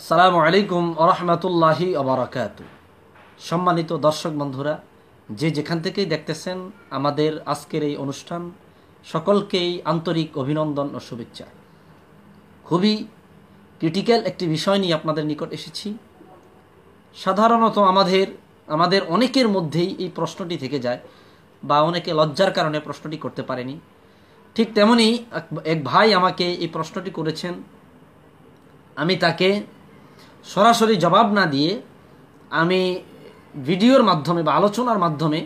আসসালামু আলাইকুম রহমতুল্লাহি অবরাকাত সম্মানিত দর্শক বন্ধুরা যে যেখান থেকেই দেখতেছেন আমাদের আজকের এই অনুষ্ঠান সকলকেই আন্তরিক অভিনন্দন ও শুভেচ্ছা খুবই ক্রিটিক্যাল একটি বিষয় নিয়ে আপনাদের নিকট এসেছি সাধারণত আমাদের আমাদের অনেকের মধ্যেই এই প্রশ্নটি থেকে যায় বা অনেকে লজ্জার কারণে প্রশ্নটি করতে পারেনি ঠিক তেমনি এক ভাই আমাকে এই প্রশ্নটি করেছেন আমি তাকে সরাসরি জবাব না দিয়ে আমি ভিডিওর মাধ্যমে বা আলোচনার মাধ্যমে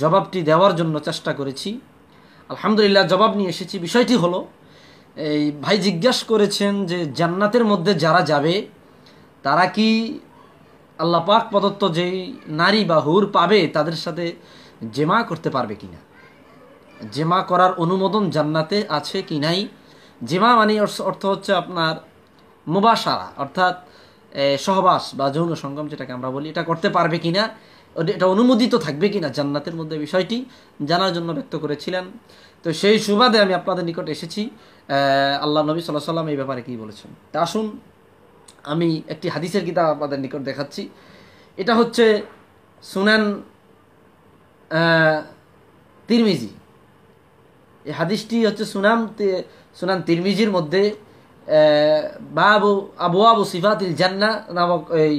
জবাবটি দেওয়ার জন্য চেষ্টা করেছি আলহামদুলিল্লাহ জবাব নিয়ে এসেছি বিষয়টি হলো এই ভাই জিজ্ঞাস করেছেন যে জান্নাতের মধ্যে যারা যাবে তারা কি আল্লাহ পাক প্রদত্ত যেই নারী বা হুর পাবে তাদের সাথে জেমা করতে পারবে কি না জেমা করার অনুমোদন জান্নাতে আছে কি নাই জেমা মানে অর্থ হচ্ছে আপনার মুবাসারা অর্থাৎ সহবাস বা যৌন সঙ্গম যেটাকে আমরা বলি এটা করতে পারবে কিনা এটা অনুমোদিত থাকবে কিনা জান্নাতের মধ্যে বিষয়টি জানার জন্য ব্যক্ত করেছিলেন তো সেই সুবাদে আমি আপনাদের নিকট এসেছি আল্লাহ নবী সাল্লাহ সাল্লাম এই ব্যাপারে কী বলেছেন তা আসুন আমি একটি হাদিসের কিতাব আপনাদের নিকট দেখাচ্ছি এটা হচ্ছে সুনান তিরমিজি এই হাদিসটি হচ্ছে সুনাম সুনান তিরমিজির মধ্যে বাবু আবু আবু সিফাতিল জান্না নামক এই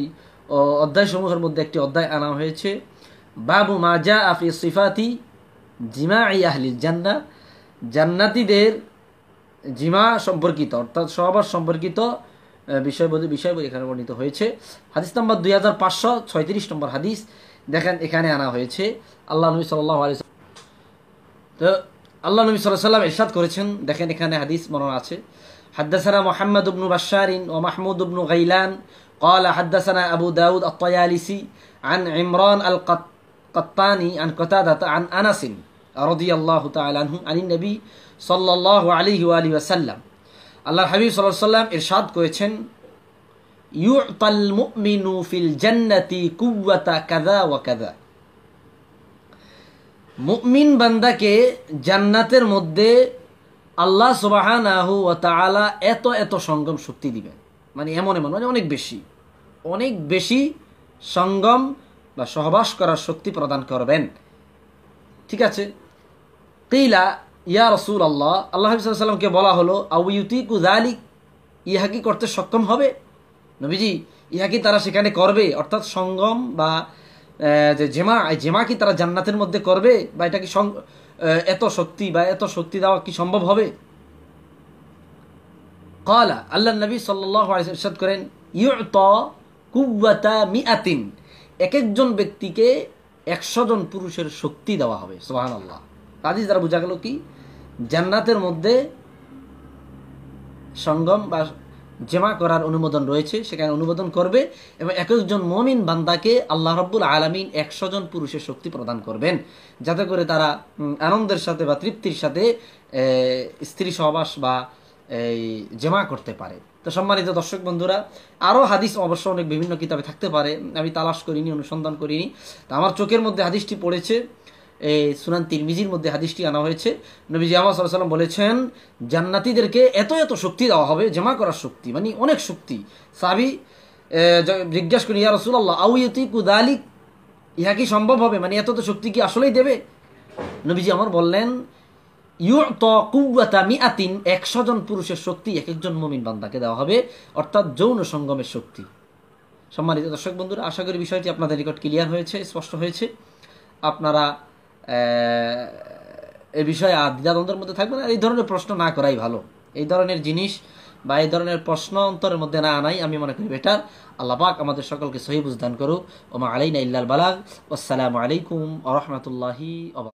অধ্যায়সমূহের মধ্যে একটি অধ্যায় আনা হয়েছে বাবু মাজা আফি সিফাতি জিমা ই আহলিল জান্না জান্নাতিদের জিমা সম্পর্কিত অর্থাৎ সহবাস সম্পর্কিত বিষয়বস্তু বিষয়গুলি এখানে বর্ণিত হয়েছে হাদিস নম্বর দুই হাজার পাঁচশো ছয়ত্রিশ নম্বর হাদিস দেখেন এখানে আনা হয়েছে আল্লাহ নবী সাল্লাহ আলি তো আল্লাহ নবী সাল্লাহ সাল্লাম এরশাদ করেছেন দেখেন এখানে হাদিস মনে আছে حدثنا محمد بن بشار ومحمود بن غيلان قال حدثنا أبو داود الطيالسي عن عمران القطاني عن قتادة عن أنس رضي الله تعالى عنه عن النبي صلى الله عليه وآله وسلم الله আল্লাহ صلى الله عليه وسلم إرشاد كويتشن মুমিনু المؤمن في الجنة قوة كذا وكذا মুমিন বান্দাকে জান্নাতের মধ্যে আল্লাহ সুবাহান এত এত সঙ্গম শক্তি দিবেন মানে এমন এমন মানে অনেক বেশি অনেক বেশি সঙ্গম বা সহবাস করার শক্তি প্রদান করবেন ঠিক আছে কেইলা ইয়া রসুল আল্লাহ আল্লাহ সাল্লামকে বলা হলো আউইউতি কুদালিক ইহা কি করতে সক্ষম হবে নবীজি ইহা কি তারা সেখানে করবে অর্থাৎ সঙ্গম বা যে জেমা জেমা কি তারা জান্নাতের মধ্যে করবে বা এটা কি এত শক্তি বা এত শক্তি দেওয়া কি সম্ভব হবে কলা আল্লাহ নবী সাল্লাহ ইরশাদ করেন ইউত কুয়াতা মিআতিন এক একজন ব্যক্তিকে একশো জন পুরুষের শক্তি দেওয়া হবে সোহান আল্লাহ কাজে যারা বোঝা গেল কি জান্নাতের মধ্যে সঙ্গম বা জমা করার অনুমোদন রয়েছে সেখানে অনুমোদন করবে এবং একজন মমিন বান্দাকে আল্লাহ রব্বুল আলমিন একশো জন পুরুষের শক্তি প্রদান করবেন যাতে করে তারা আনন্দের সাথে বা তৃপ্তির সাথে স্ত্রী সহবাস বা এই জমা করতে পারে তো সম্মানিত দর্শক বন্ধুরা আরও হাদিস অবশ্য অনেক বিভিন্ন কিতাবে থাকতে পারে আমি তালাশ করিনি অনুসন্ধান করিনি তা আমার চোখের মধ্যে হাদিসটি পড়েছে এই সুনান তিরমিজির মধ্যে হাদিসটি আনা হয়েছে নবী জামা সাল্লাম বলেছেন জান্নাতিদেরকে এত এত শক্তি দেওয়া হবে জমা করার শক্তি মানে অনেক শক্তি সাবি জিজ্ঞাসা করি ইয়া রসুল্লাহ আউয়তি কুদালিক ইহা কি সম্ভব হবে মানে এত তো শক্তি কি আসলেই দেবে নবীজি আমার বললেন মিআতিন একশো জন পুরুষের শক্তি এক একজন মমিন বান্দাকে দেওয়া হবে অর্থাৎ যৌন সঙ্গমের শক্তি সম্মানিত দর্শক বন্ধুরা আশা করি বিষয়টি আপনাদের রেকর্ড ক্লিয়ার হয়েছে স্পষ্ট হয়েছে আপনারা এ বিষয়ে দ্বিধাদ্বন্দ্বের মধ্যে থাকবে না এই ধরনের প্রশ্ন না করাই ভালো এই ধরনের জিনিস বা এই ধরনের প্রশ্ন অন্তরের মধ্যে না আনাই আমি মনে করি বেটার আল্লাহ পাক আমাদের সকলকে সহিবুজ দান করুক ওমা আলাইনা ইল্লাল বালাগ আসসালামু আলাইকুম আ রহমতুল্লাহি